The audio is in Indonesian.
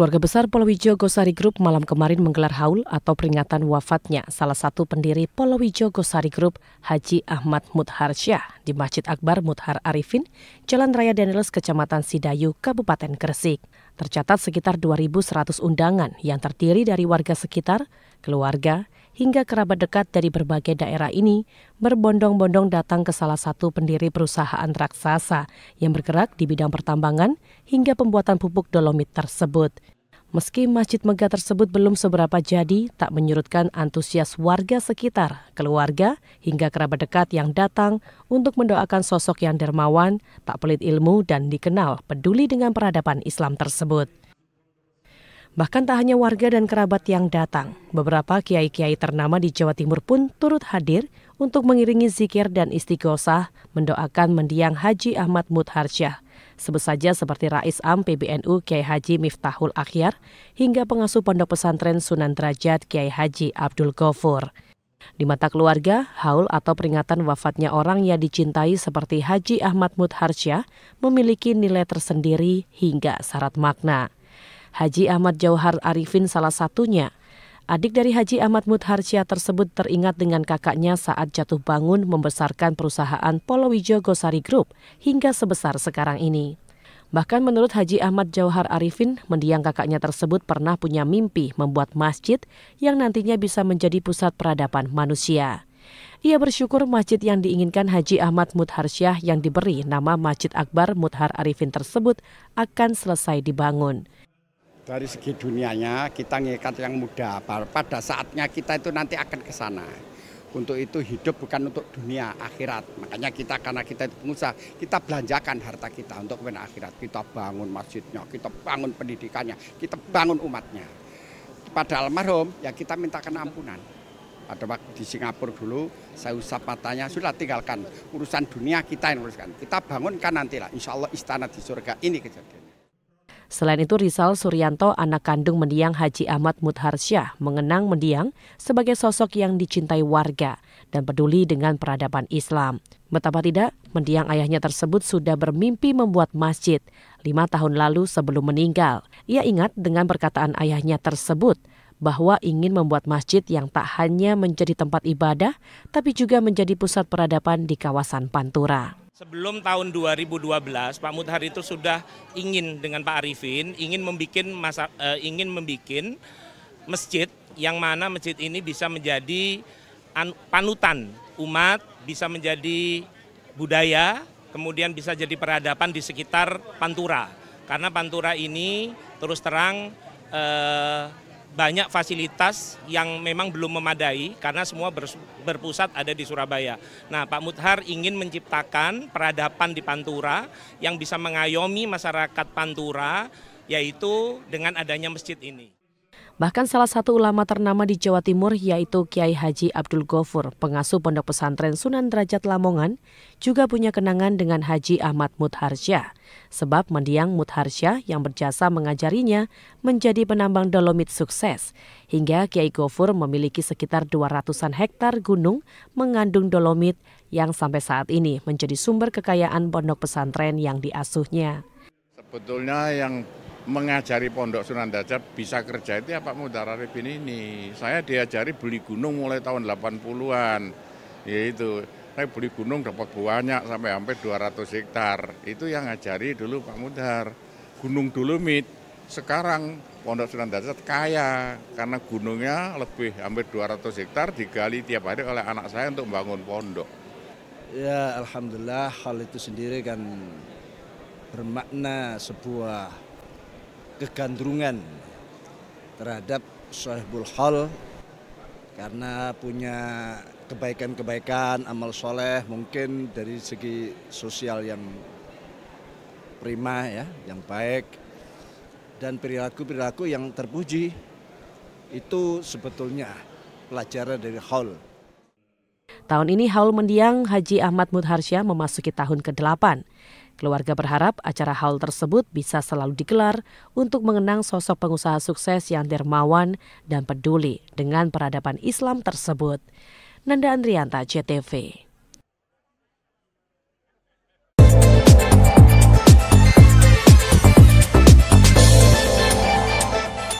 Keluarga besar Polowijo Gosari Group malam kemarin menggelar haul atau peringatan wafatnya salah satu pendiri Polowijo Gosari Group, Haji Ahmad Muthar Syah, di Masjid Akbar Muthar Arifin, Jalan Raya Daniels, Kecamatan Sidayu, Kabupaten Gresik. Tercatat sekitar 2.100 undangan yang terdiri dari warga sekitar, keluarga, hingga kerabat dekat dari berbagai daerah ini berbondong-bondong datang ke salah satu pendiri perusahaan raksasa yang bergerak di bidang pertambangan hingga pembuatan pupuk dolomit tersebut. Meski Masjid Megah tersebut belum seberapa jadi, tak menyurutkan antusias warga sekitar, keluarga, hingga kerabat dekat yang datang untuk mendoakan sosok yang dermawan, tak pelit ilmu, dan dikenal peduli dengan peradaban Islam tersebut. Bahkan tak hanya warga dan kerabat yang datang, beberapa kiai-kiai ternama di Jawa Timur pun turut hadir untuk mengiringi zikir dan istighosah mendoakan mendiang Haji Ahmad Mutharsyah Sebut saja seperti Rais Am PBNU Kiai Haji Miftahul Akhyar hingga pengasuh pondok pesantren Sunan Derajat Kiai Haji Abdul Ghafur. Di mata keluarga, haul atau peringatan wafatnya orang yang dicintai seperti Haji Ahmad Mutharsya memiliki nilai tersendiri hingga syarat makna. Haji Ahmad Jauhar Arifin salah satunya – Adik dari Haji Ahmad Mudharsyah tersebut teringat dengan kakaknya saat jatuh bangun membesarkan perusahaan Polowijo Gosari Group hingga sebesar sekarang ini. Bahkan menurut Haji Ahmad Jauhar Arifin, mendiang kakaknya tersebut pernah punya mimpi membuat masjid yang nantinya bisa menjadi pusat peradaban manusia. Ia bersyukur masjid yang diinginkan Haji Ahmad Mutharsyah yang diberi nama Masjid Akbar Muthar Arifin tersebut akan selesai dibangun dari segi dunianya kita ngikat yang muda pada saatnya kita itu nanti akan ke sana untuk itu hidup bukan untuk dunia akhirat makanya kita karena kita itu pengusaha kita belanjakan harta kita untuk kepentingan akhirat kita bangun masjidnya kita bangun pendidikannya kita bangun umatnya pada almarhum ya kita mintakan ampunan ada waktu di Singapura dulu saya usap matanya sudah tinggalkan urusan dunia kita yang uruskan kita bangunkan nantilah insya Allah istana di surga ini kejadian Selain itu, Rizal Suryanto, anak kandung mendiang Haji Ahmad Mutharsyah, mengenang mendiang sebagai sosok yang dicintai warga dan peduli dengan peradaban Islam. Betapa tidak, mendiang ayahnya tersebut sudah bermimpi membuat masjid lima tahun lalu sebelum meninggal. Ia ingat dengan perkataan ayahnya tersebut, bahwa ingin membuat masjid yang tak hanya menjadi tempat ibadah, tapi juga menjadi pusat peradaban di kawasan Pantura. Sebelum tahun 2012, Pak Muthar itu sudah ingin dengan Pak Arifin ingin membuat masa, uh, ingin membuat masjid yang mana masjid ini bisa menjadi panutan umat, bisa menjadi budaya, kemudian bisa jadi peradaban di sekitar Pantura. Karena Pantura ini terus terang uh, banyak fasilitas yang memang belum memadai karena semua berpusat ada di Surabaya. Nah, Pak Muthar ingin menciptakan peradaban di Pantura yang bisa mengayomi masyarakat Pantura yaitu dengan adanya masjid ini. Bahkan salah satu ulama ternama di Jawa Timur yaitu Kiai Haji Abdul Ghafur, pengasuh pondok pesantren Sunan Derajat Lamongan, juga punya kenangan dengan Haji Ahmad Mutharja Sebab mendiang Mutharja yang berjasa mengajarinya menjadi penambang dolomit sukses. Hingga Kiai Ghafur memiliki sekitar 200-an hektar gunung mengandung dolomit yang sampai saat ini menjadi sumber kekayaan pondok pesantren yang diasuhnya. Sebetulnya yang mengajari Pondok Sunan Dajat bisa kerja itu ya Pak Mudar Arifin ini. Saya diajari beli gunung mulai tahun 80-an. Yaitu saya beli gunung dapat banyak sampai hampir 200 hektar. Itu yang ngajari dulu Pak Mudar. Gunung Dolomit sekarang Pondok Sunan Dajat kaya karena gunungnya lebih hampir 200 hektar digali tiap hari oleh anak saya untuk membangun pondok. Ya alhamdulillah hal itu sendiri kan bermakna sebuah kegandrungan terhadap sahibul hal karena punya kebaikan-kebaikan, amal soleh mungkin dari segi sosial yang prima ya, yang baik dan perilaku-perilaku yang terpuji itu sebetulnya pelajaran dari Hall. Tahun ini haul mendiang Haji Ahmad Mudharsya memasuki tahun ke-8. Keluarga berharap acara haul tersebut bisa selalu digelar untuk mengenang sosok pengusaha sukses yang dermawan dan peduli dengan peradaban Islam tersebut. Nanda Andrianta, CTV.